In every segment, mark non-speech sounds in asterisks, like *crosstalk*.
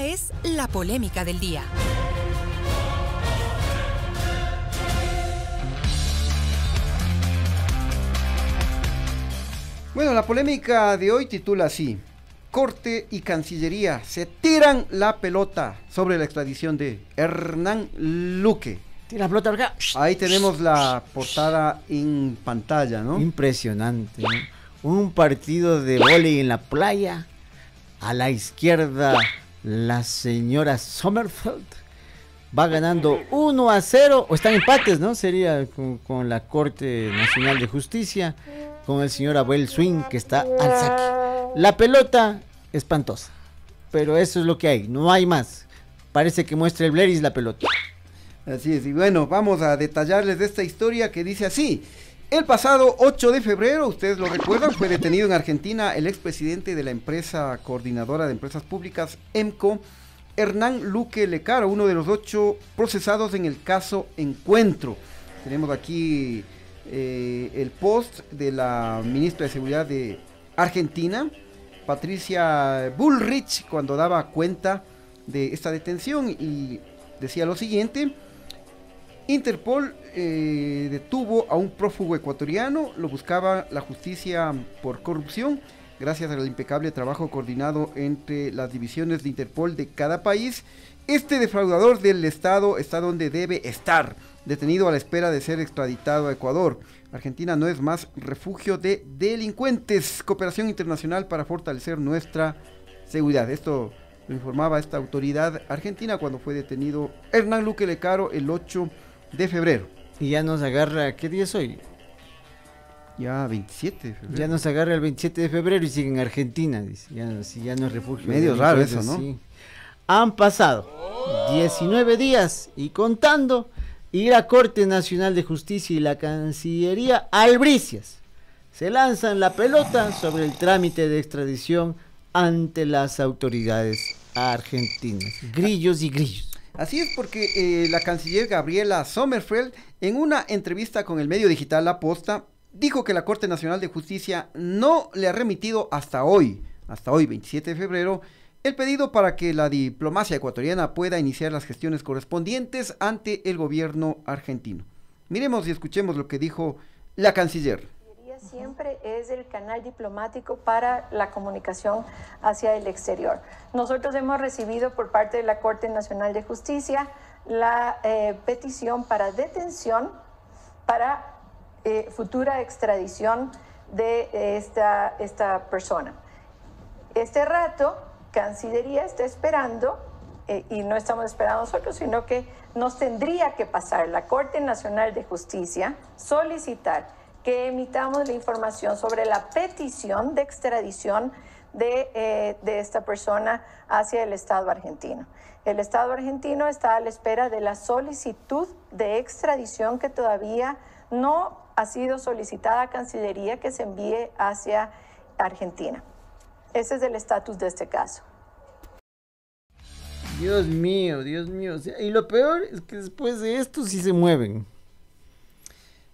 es la polémica del día. Bueno, la polémica de hoy titula así. Corte y Cancillería se tiran la pelota sobre la extradición de Hernán Luque. Tira la pelota Ahí tenemos la portada en pantalla, ¿no? Impresionante. Un partido de vóley en la playa. A la izquierda la señora Sommerfeld va ganando 1 a 0, o están empates, ¿no? Sería con, la Corte Nacional de Justicia, con el señor Abel Swing, que está al saque. La pelota espantosa, pero eso es lo que hay, no hay más. Parece que muestra el Bleris la pelota. Así es, y bueno, vamos a detallarles de esta historia que dice así. El pasado 8 de febrero, ustedes lo recuerdan, fue detenido en Argentina el expresidente de la empresa coordinadora de empresas públicas, EMCO, Hernán Luque Lecaro, uno de los ocho procesados en el caso Encuentro. Tenemos aquí eh, el post de la ministra de Seguridad de Argentina, Patricia Bullrich, cuando daba cuenta de esta detención y decía lo siguiente. Interpol eh, detuvo a un prófugo ecuatoriano, lo buscaba la justicia por corrupción, gracias al impecable trabajo coordinado entre las divisiones de Interpol de cada país. Este defraudador del Estado está donde debe estar, detenido a la espera de ser extraditado a Ecuador. Argentina no es más refugio de delincuentes. Cooperación internacional para fortalecer nuestra seguridad. Esto lo informaba esta autoridad argentina cuando fue detenido Hernán Luque Lecaro el 8 de de febrero. Y ya nos agarra, ¿qué día es hoy? Ya 27 de febrero. Ya nos agarra el 27 de febrero y sigue en Argentina, dice. Ya, si ya no es refugio. Medio raro eso, ¿no? Sí. Han pasado 19 días y contando y la Corte Nacional de Justicia y la Cancillería albricias se lanzan la pelota sobre el trámite de extradición ante las autoridades argentinas. Grillos y grillos. Así es porque eh, la canciller Gabriela Sommerfeld, en una entrevista con el medio digital La Posta, dijo que la Corte Nacional de Justicia no le ha remitido hasta hoy, hasta hoy 27 de febrero, el pedido para que la diplomacia ecuatoriana pueda iniciar las gestiones correspondientes ante el gobierno argentino. Miremos y escuchemos lo que dijo la canciller siempre es el canal diplomático para la comunicación hacia el exterior. Nosotros hemos recibido por parte de la Corte Nacional de Justicia la eh, petición para detención, para eh, futura extradición de eh, esta, persona. Este rato, Cancillería está esperando, y no estamos esperando nosotros, sino que nos tendría que pasar la Corte Nacional de Justicia solicitar que emitamos la información sobre la petición de extradición eh, de, esta persona hacia el Estado argentino. El Estado argentino está a la espera de la solicitud de extradición que todavía no ha sido solicitada a Cancillería que se envíe hacia Argentina. Ese es el estatus de este caso. Dios mío, Dios mío. Y lo peor es que después de esto sí se mueven.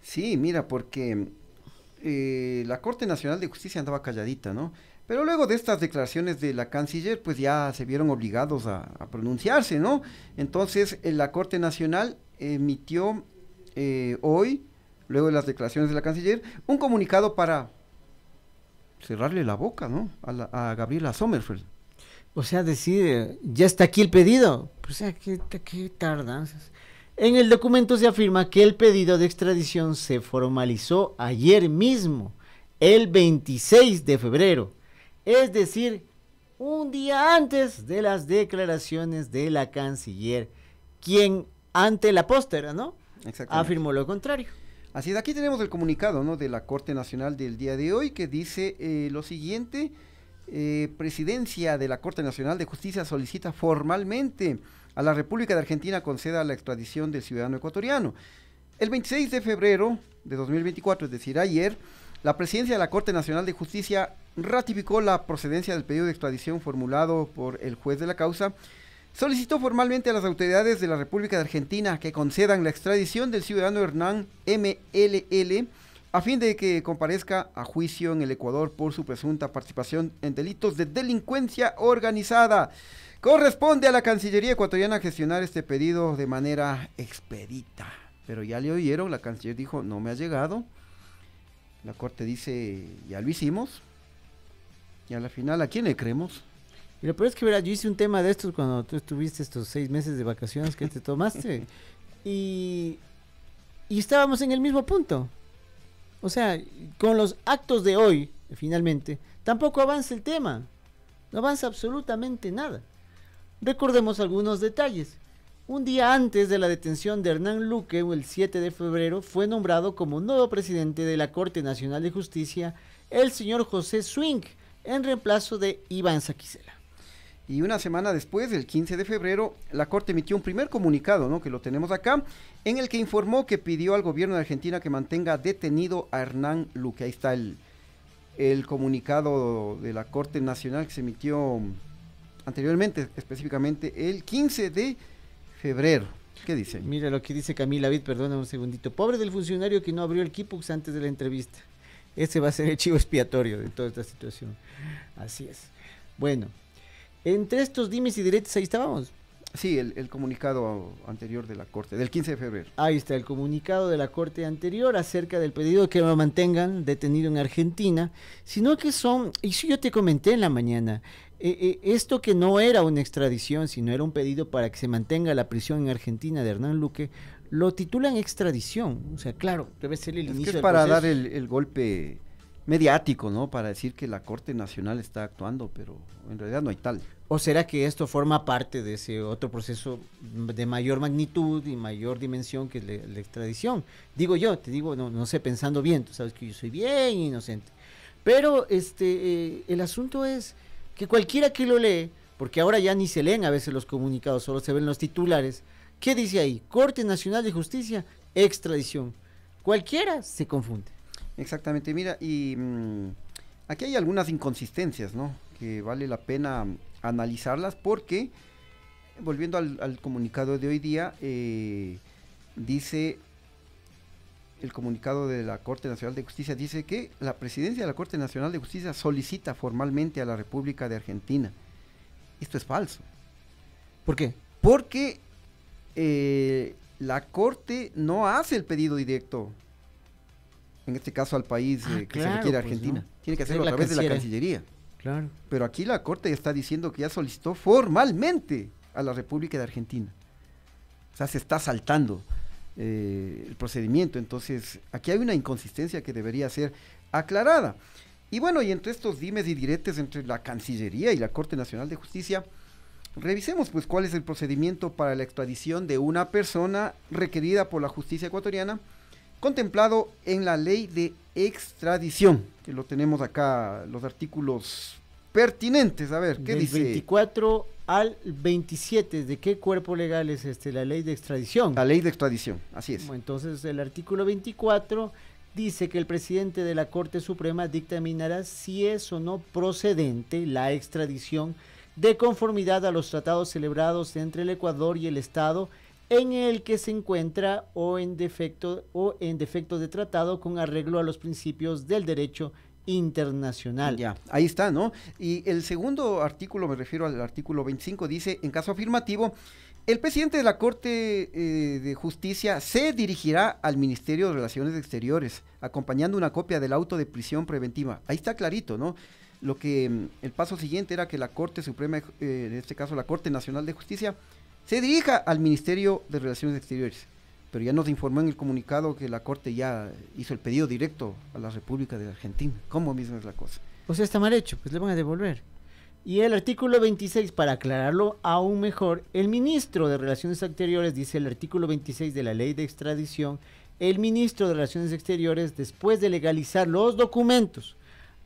Sí, mira, porque eh, la Corte Nacional de Justicia andaba calladita, ¿no? Pero luego de estas declaraciones de la canciller, pues ya se vieron obligados a, pronunciarse, ¿no? Entonces, eh, la Corte Nacional emitió eh, hoy, luego de las declaraciones de la canciller, un comunicado para cerrarle la boca, ¿no? A, Gabriela Sommerfeld. O sea, decir, ya está aquí el pedido. O pues, sea, ¿qué, qué tardanzas? En el documento se afirma que el pedido de extradición se formalizó ayer mismo, el 26 de febrero, es decir, un día antes de las declaraciones de la canciller, quien ante la póstera, ¿no? Afirmó lo contrario. Así es, aquí tenemos el comunicado, ¿no? De la Corte Nacional del día de hoy que dice eh, lo siguiente, eh, presidencia de la Corte Nacional de Justicia solicita formalmente a la República de Argentina conceda la extradición del ciudadano ecuatoriano. El 26 de febrero de 2024, es decir, ayer, la presidencia de la Corte Nacional de Justicia ratificó la procedencia del pedido de extradición formulado por el juez de la causa. Solicitó formalmente a las autoridades de la República de Argentina que concedan la extradición del ciudadano Hernán MLL a fin de que comparezca a juicio en el Ecuador por su presunta participación en delitos de delincuencia organizada. Corresponde a la Cancillería ecuatoriana gestionar este pedido de manera expedita. Pero ya le oyeron, la canciller dijo, no me ha llegado. La corte dice, ya lo hicimos. Y a la final, ¿a quién le creemos? Y lo es que, verás, yo hice un tema de estos cuando tú estuviste estos seis meses de vacaciones que te tomaste. *laughs* y, y estábamos en el mismo punto. O sea, con los actos de hoy, finalmente, tampoco avanza el tema. No avanza absolutamente nada. Recordemos algunos detalles. Un día antes de la detención de Hernán Luque, el 7 de febrero, fue nombrado como nuevo presidente de la Corte Nacional de Justicia el señor José Swing, en reemplazo de Iván Saquicela. Y una semana después, el 15 de febrero, la Corte emitió un primer comunicado, ¿no? que lo tenemos acá, en el que informó que pidió al gobierno de Argentina que mantenga detenido a Hernán Luque. Ahí está el, el comunicado de la Corte Nacional que se emitió anteriormente, específicamente el 15 de febrero. ¿Qué dice? Mira lo que dice Camila Vid, perdona un segundito. Pobre del funcionario que no abrió el Kipux antes de la entrevista. Ese va a ser el chivo expiatorio de toda esta situación. Así es. Bueno, entre estos dimes y diretes ahí estábamos. Sí, el, comunicado anterior de la Corte, del 15 de febrero. Ahí está, el comunicado de la Corte anterior acerca del pedido que lo mantengan detenido en Argentina, sino que son, y si yo te comenté en la mañana, e, e, esto que no era una extradición, sino era un pedido para que se mantenga la prisión en Argentina de Hernán Luque, lo titulan extradición. O sea, claro, debe ser el es Que es para dar el, golpe mediático, ¿no? Para decir que la Corte Nacional está actuando, pero en realidad no hay tal. ¿O será que esto forma parte de ese otro proceso de mayor magnitud y mayor dimensión que la, extradición? Digo yo, te digo, no, no sé, pensando bien, tú sabes que yo soy bien inocente. Pero este, eh, el asunto es, que cualquiera que lo lee, porque ahora ya ni se leen a veces los comunicados, solo se ven los titulares, ¿qué dice ahí? Corte Nacional de Justicia, extradición. Cualquiera se confunde. Exactamente, mira, y mm, aquí hay algunas inconsistencias, ¿no? Que vale la pena analizarlas porque, volviendo al, comunicado de hoy día, eh, dice el comunicado de la Corte Nacional de Justicia dice que la presidencia de la Corte Nacional de Justicia solicita formalmente a la República de Argentina. Esto es falso. ¿Por qué? Porque eh, la Corte no hace el pedido directo, en este caso al país ah, eh, que se requiere a pues, Argentina. Tiene que hacerlo a través de la Cancillería. Claro. Pero aquí la Corte está diciendo que ya solicitó formalmente a la República de Argentina. O sea, se está saltando. Eh, el procedimiento. Entonces, aquí hay una inconsistencia que debería ser aclarada. Y bueno, y entre estos dimes y diretes entre la Cancillería y la Corte Nacional de Justicia, revisemos pues cuál es el procedimiento para la extradición de una persona requerida por la justicia ecuatoriana, contemplado en la ley de extradición, que lo tenemos acá, los artículos pertinentes. A ver, ¿qué Del 24 al 27. ¿De qué cuerpo legal es este? La ley de extradición. La ley de extradición, así es. Entonces, el artículo 24 dice que el presidente de la Corte Suprema dictaminará si es o no procedente la extradición de conformidad a los tratados celebrados entre el Ecuador y el Estado en el que se encuentra o en defecto o en defecto de tratado con arreglo a los principios del derecho internacional. Ya, ahí está, ¿no? Y el segundo artículo, me refiero al artículo 25, dice, en caso afirmativo, el presidente de la Corte eh, de Justicia se dirigirá al Ministerio de Relaciones Exteriores, acompañando una copia del auto de prisión preventiva. Ahí está clarito, ¿no? Lo que mm, el paso siguiente era que la Corte Suprema, eh, en este caso la Corte Nacional de Justicia, se dirija al Ministerio de Relaciones Exteriores pero ya nos informó en el comunicado que la Corte ya hizo el pedido directo a la República de Argentina. ¿Cómo mismo es la cosa? O sea, está mal hecho, pues le van a devolver. Y el artículo 26, para aclararlo aún mejor, el ministro de Relaciones Exteriores, dice el artículo 26 de la ley de extradición, el ministro de Relaciones Exteriores, después de legalizar los documentos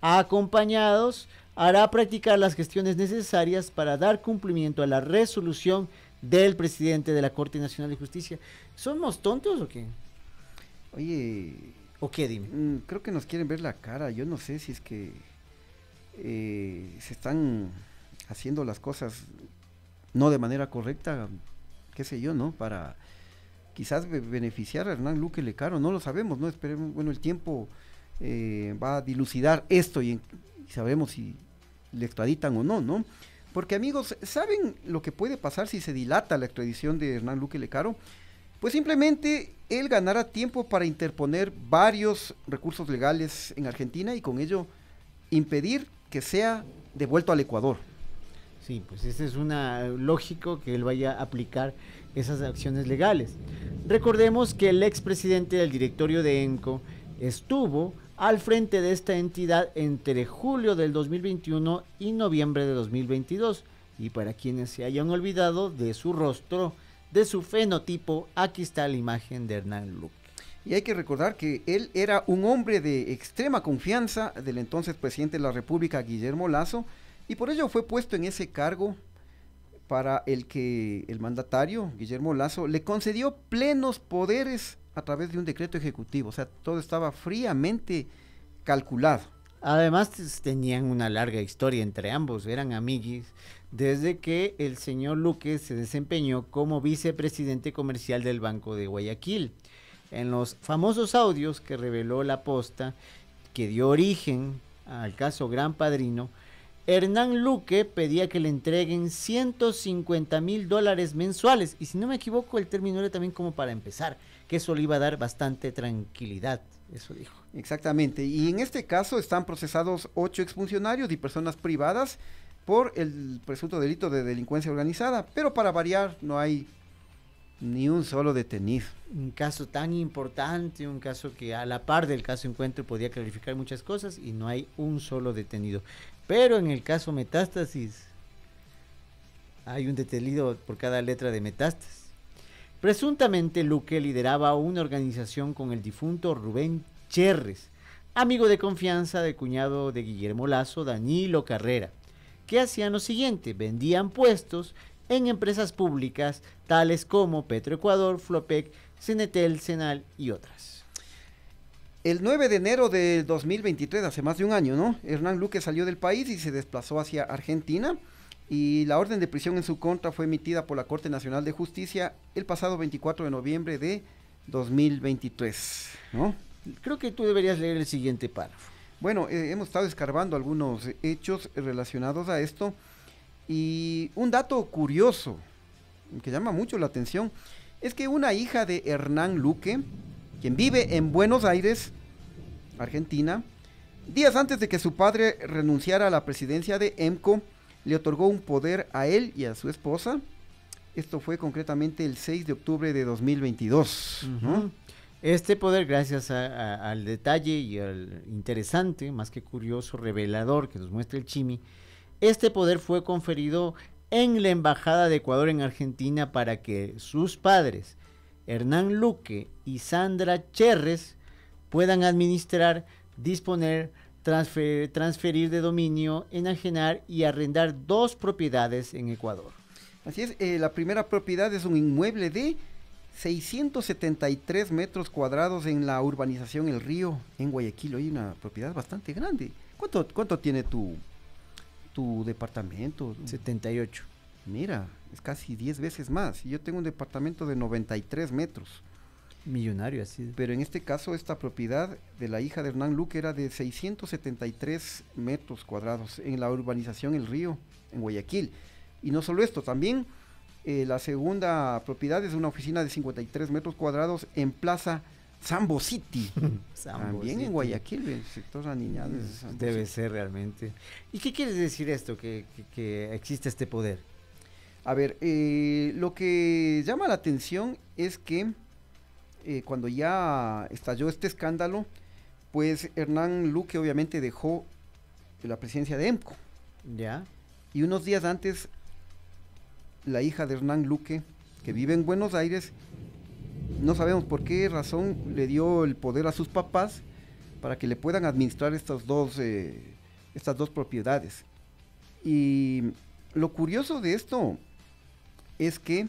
acompañados, hará practicar las gestiones necesarias para dar cumplimiento a la resolución del presidente de la Corte Nacional de Justicia. ¿Somos tontos o qué? Oye. ¿O qué, dime? Mm, creo que nos quieren ver la cara. Yo no sé si es que eh, se están haciendo las cosas no de manera correcta, qué sé yo, ¿no? Para quizás beneficiar a Hernán Luque Lecaro, no lo sabemos, ¿no? Esperemos, bueno, el tiempo eh, va a dilucidar esto y, en, y sabremos si le extraditan o no, ¿no? Porque amigos, ¿saben lo que puede pasar si se dilata la extradición de Hernán Luque Lecaro? Pues simplemente él ganará tiempo para interponer varios recursos legales en Argentina y con ello impedir que sea devuelto al Ecuador. Sí, pues ese es una lógico que él vaya a aplicar esas acciones legales. Recordemos que el expresidente del directorio de ENCO estuvo al frente de esta entidad entre julio del 2021 y noviembre de 2022. Y para quienes se hayan olvidado de su rostro, de su fenotipo, aquí está la imagen de Hernán Luque. Y hay que recordar que él era un hombre de extrema confianza del entonces presidente de la República, Guillermo Lazo, y por ello fue puesto en ese cargo para el que el mandatario, Guillermo Lazo, le concedió plenos poderes a través de un decreto ejecutivo. O sea, todo estaba fríamente calculado. Además tenían una larga historia entre ambos, eran amiguis, desde que el señor Luque se desempeñó como vicepresidente comercial del Banco de Guayaquil. En los famosos audios que reveló la posta, que dio origen al caso Gran Padrino, Hernán Luque pedía que le entreguen 150 mil dólares mensuales. Y si no me equivoco, el término era también como para empezar, que eso le iba a dar bastante tranquilidad eso dijo. Exactamente. Y en este caso están procesados ocho exfuncionarios y personas privadas por el presunto delito de delincuencia organizada. Pero para variar, no hay ni un solo detenido. Un caso tan importante, un caso que a la par del caso encuentro podía clarificar muchas cosas y no hay un solo detenido. Pero en el caso metástasis hay un detenido por cada letra de metástasis. Presuntamente Luque lideraba una organización con el difunto Rubén Cherres, amigo de confianza de cuñado de Guillermo Lazo, Danilo Carrera, que hacían lo siguiente, vendían puestos en empresas públicas tales como Petroecuador, Flopec, Cenetel, Senal y otras. El 9 de enero de 2023, hace más de un año, ¿no? Hernán Luque salió del país y se desplazó hacia Argentina y la orden de prisión en su contra fue emitida por la Corte Nacional de Justicia el pasado 24 de noviembre de 2023. ¿no? Creo que tú deberías leer el siguiente párrafo. Bueno, eh, hemos estado escarbando algunos hechos relacionados a esto y un dato curioso que llama mucho la atención es que una hija de Hernán Luque, quien vive en Buenos Aires, Argentina, días antes de que su padre renunciara a la presidencia de EMCO, le otorgó un poder a él y a su esposa. Esto fue concretamente el 6 de octubre de 2022. Este poder, gracias al detalle y al interesante, más que curioso, revelador que nos muestra el Chimi, este poder fue conferido en la Embajada de Ecuador en Argentina para que sus padres, Hernán Luque y Sandra Cherres, puedan administrar, disponer, transferir de dominio, enajenar y arrendar dos propiedades en Ecuador. Así es, eh, la primera propiedad es un inmueble de 673 metros cuadrados en la urbanización El Río, en Guayaquil. Hay una propiedad bastante grande. ¿Cuánto, cuánto tiene tu, tu departamento? 78. Mira, es casi 10 veces más. Yo tengo un departamento de 93 metros. Millonario, así. Pero en este caso, esta propiedad de la hija de Hernán Luque era de 673 metros cuadrados en la urbanización El Río, en Guayaquil. Y no solo esto, también eh, la segunda propiedad es una oficina de 53 metros cuadrados en Plaza Sambo City. *laughs* también en Guayaquil, en el sector mm, Debe ser realmente. ¿Y qué quiere decir esto, que, existe este poder? A ver, eh, lo que llama la atención es que eh, cuando ya estalló este escándalo, pues Hernán Luque obviamente dejó la presidencia de EMCO. Ya. Y unos días antes, la hija de Hernán Luque, que vive en Buenos Aires, no sabemos por qué razón le dio el poder a sus papás para que le puedan administrar estas dos, eh, estas dos propiedades. Y lo curioso de esto es que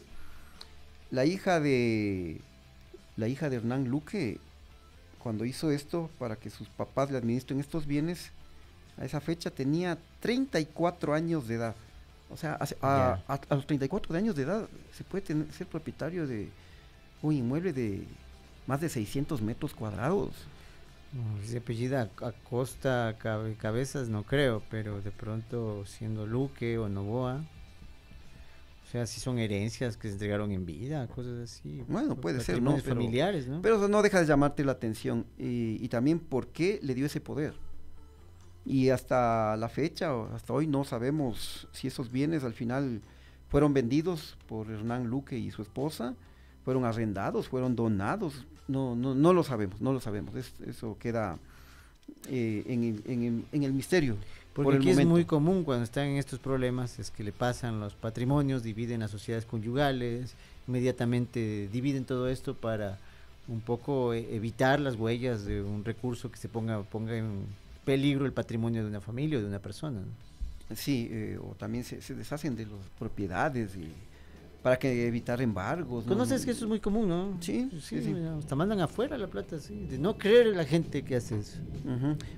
la hija de la hija de Hernán Luque, cuando hizo esto para que sus papás le administren estos bienes, a esa fecha tenía 34 años de edad. O sea, a, los 34 años de edad se puede ser propietario de un inmueble de más de 600 metros cuadrados. Se apellida Acosta Cabezas, no creo, pero de pronto siendo Luque o Novoa. O sea, si son herencias que se entregaron en vida, cosas así. Bueno, pues, puede ser, ¿no? familiares, ¿no? Pero eso no deja de llamarte la atención. Y, también por qué le dio ese poder. Y hasta la fecha, hasta hoy, no sabemos si esos bienes al final fueron vendidos por Hernán Luque y su esposa, fueron arrendados, fueron donados. No, no, no lo sabemos, no lo sabemos. eso queda eh, en el misterio. Porque es muy común cuando están en estos problemas, es que le pasan los patrimonios, dividen las sociedades conyugales, inmediatamente dividen todo esto para un poco eh, evitar las huellas de un recurso que se ponga, ponga en peligro el patrimonio de una familia o de una persona. Sí, eh, o también se, se, deshacen de las propiedades y para que evitar embargos. Conoces pues que eso es muy común, ¿no? Sí, sí. sí. Hasta mandan afuera la plata, sí. De no creer la gente que hace eso.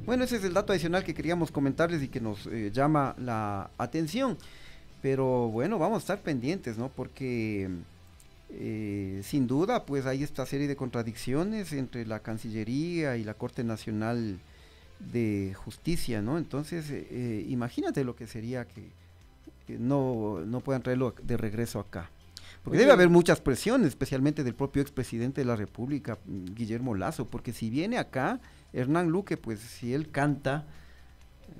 Bueno, ese es el dato adicional que queríamos comentarles y que nos eh, llama la atención. Pero bueno, vamos a estar pendientes, ¿no? Porque eh, sin duda, pues hay esta serie de contradicciones entre la Cancillería y la Corte Nacional de Justicia, ¿no? Entonces, eh, imagínate lo que sería que no, no puedan traerlo de regreso acá. Porque debe haber muchas presiones, especialmente del propio expresidente de la República, Guillermo Lazo, porque si viene acá Hernán Luque, pues si él canta,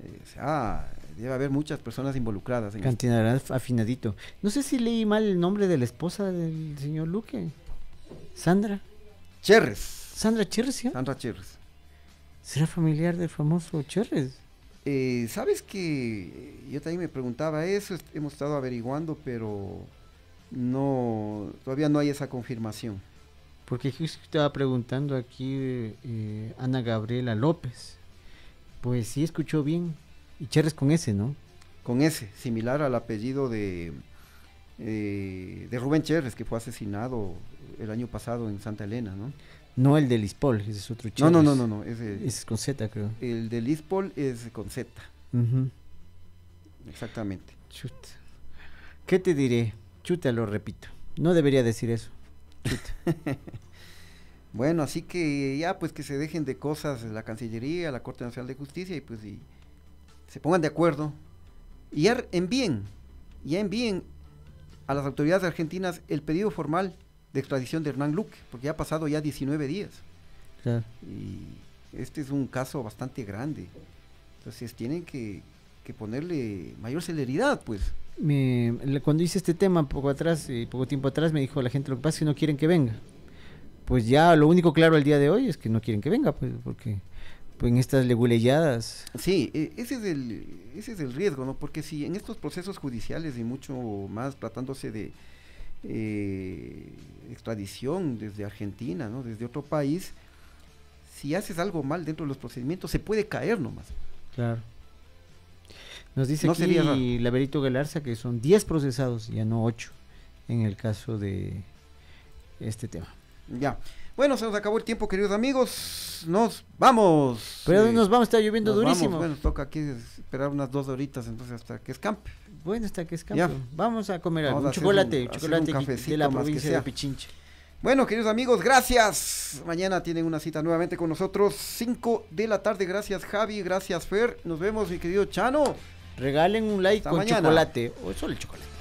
eh, debe haber muchas personas involucradas. En Cantinarán afinadito. No sé si leí mal el nombre de la esposa del señor Luque. Sandra. Cherres. Sandra Cherres, ¿sí? Sandra Cherres. ¿Será familiar del famoso Cherres? Eh, Sabes que yo también me preguntaba eso, hemos estado averiguando, pero no, todavía no hay esa confirmación. Porque justo estaba preguntando aquí eh, Ana Gabriela López. Pues sí, escuchó bien. Y Cherres con ese ¿no? Con ese similar al apellido de, eh, de Rubén Cherres, que fue asesinado el año pasado en Santa Elena, ¿no? No el de Lispol, ese es otro No, no, no, no, es con Z, creo. El de Lispol es con Z. Exactamente. Chut. ¿Qué te diré? Chuta, lo repito. No debería decir eso. *laughs* bueno, así que ya, pues que se dejen de cosas la Cancillería, la Corte Nacional de Justicia y pues se pongan de acuerdo y ya envíen, ya envíen a las autoridades argentinas el pedido formal de extradición de Hernán Luque, porque ya ha pasado ya 19 días. Y este es un caso bastante grande. Entonces tienen que ponerle mayor celeridad, pues me, cuando hice este tema poco atrás, y eh, poco tiempo atrás, me dijo la gente, lo que pasa es que no quieren que venga. Pues ya lo único claro al día de hoy es que no quieren que venga, pues, porque pues, en estas legulelladas. Sí, e, ese es, el, ese es el riesgo, ¿no? Porque si en estos procesos judiciales y mucho más tratándose de eh, extradición desde Argentina, ¿no? Desde otro país, si haces algo mal dentro de los procedimientos, se puede caer nomás. Claro. Nos dice no aquí Laberito Galarza que son 10 procesados, ya no 8, en el caso de este tema. Ya. Bueno, se nos acabó el tiempo, queridos amigos. Nos vamos. Pero eh, nos vamos, está lloviendo durísimo. Vamos. Bueno, toca aquí esperar unas dos horitas, entonces hasta que escampe. Bueno, hasta que escampe. Ya. Vamos a comer algo. chocolate, chocolate de la provincia de Pichincha. Bueno, queridos amigos, gracias. Mañana tienen una cita nuevamente con nosotros, 5 de la tarde. Gracias, Javi. Gracias, Fer. Nos vemos, mi querido Chano regalen un like con chocolate. O solo el chocolate.